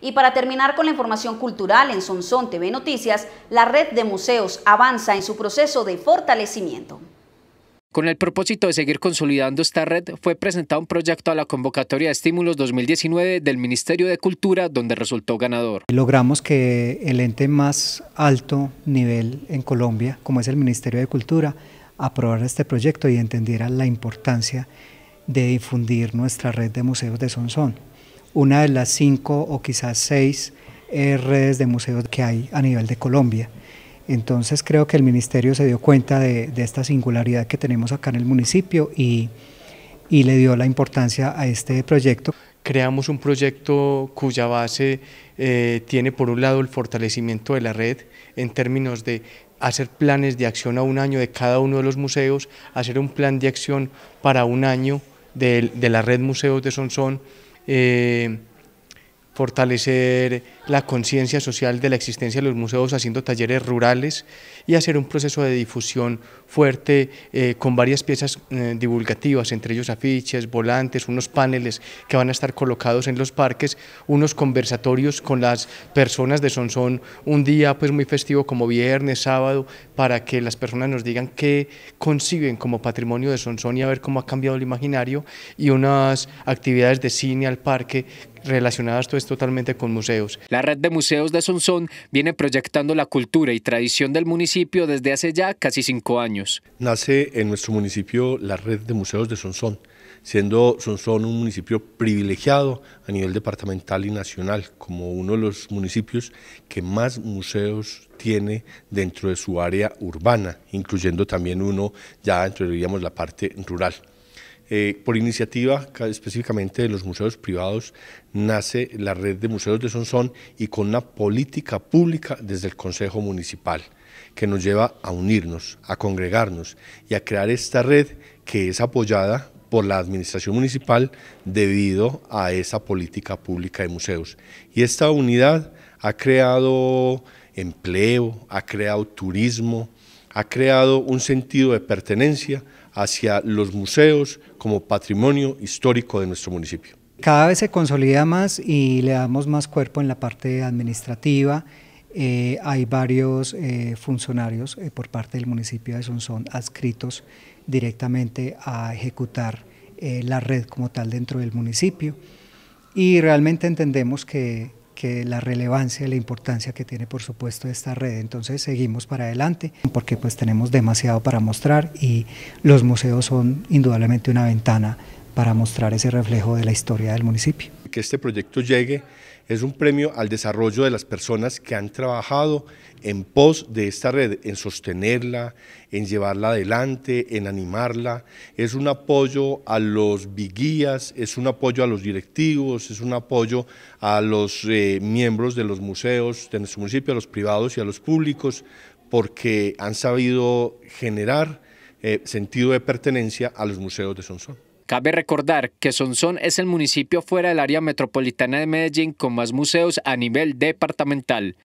Y para terminar con la información cultural en Sonsón TV Noticias, la red de museos avanza en su proceso de fortalecimiento. Con el propósito de seguir consolidando esta red, fue presentado un proyecto a la convocatoria de estímulos 2019 del Ministerio de Cultura, donde resultó ganador. Logramos que el ente más alto nivel en Colombia, como es el Ministerio de Cultura, aprobara este proyecto y entendiera la importancia de difundir nuestra red de museos de Sonsón una de las cinco o quizás seis eh, redes de museos que hay a nivel de Colombia. Entonces creo que el ministerio se dio cuenta de, esta singularidad que tenemos acá en el municipio y, le dio la importancia a este proyecto creamos un proyecto cuya base eh, tiene por un lado el fortalecimiento de la red en términos de hacer planes de acción a un año de cada uno de los museos, hacer un plan de acción para un año de, de la red Museos de Sonsón, eh, fortalecer la conciencia social de la existencia de los museos haciendo talleres rurales y hacer un proceso de difusión fuerte eh, con varias piezas eh, divulgativas, entre ellos afiches, volantes, unos paneles que van a estar colocados en los parques, unos conversatorios con las personas de Sonsón, un día pues muy festivo como viernes, sábado, para que las personas nos digan qué consiguen como patrimonio de Sonsón y a ver cómo ha cambiado el imaginario y unas actividades de cine al parque relacionadas es pues, totalmente con museos. La red de museos de Sonsón viene proyectando la cultura y tradición del municipio desde hace ya casi cinco años. Nace en nuestro municipio la red de museos de Sonsón, siendo Sonsón un municipio privilegiado a nivel departamental y nacional, como uno de los municipios que más museos tiene dentro de su área urbana, incluyendo también uno ya dentro, de la parte rural. Eh, por iniciativa específicamente de los museos privados nace la red de museos de Sonsón y con una política pública desde el Consejo Municipal que nos lleva a unirnos, a congregarnos y a crear esta red que es apoyada por la administración municipal debido a esa política pública de museos. Y esta unidad ha creado empleo, ha creado turismo, ha creado un sentido de pertenencia hacia los museos como patrimonio histórico de nuestro municipio. Cada vez se consolida más y le damos más cuerpo en la parte administrativa. Eh, hay varios eh, funcionarios eh, por parte del municipio de Sonsón adscritos directamente a ejecutar la red como tal dentro del municipio. Y realmente entendemos que que la relevancia y la importancia que tiene por supuesto esta red. Entonces seguimos para adelante porque pues tenemos demasiado para mostrar y los museos son indudablemente una ventana para mostrar ese reflejo de la historia del municipio que este proyecto llegue es un premio al desarrollo de las personas que han trabajado en pos de esta red, en sostenerla, en llevarla adelante, en animarla. Es un apoyo a los vigías, es un apoyo a los directivos, es un apoyo a los eh, miembros de los museos de nuestro municipio, a los privados y a los públicos, porque han sabido generar eh, sentido de pertenencia a los museos de Sonsón. Cabe recordar que Sonsón es el municipio fuera del área metropolitana de Medellín con más museos a nivel departamental.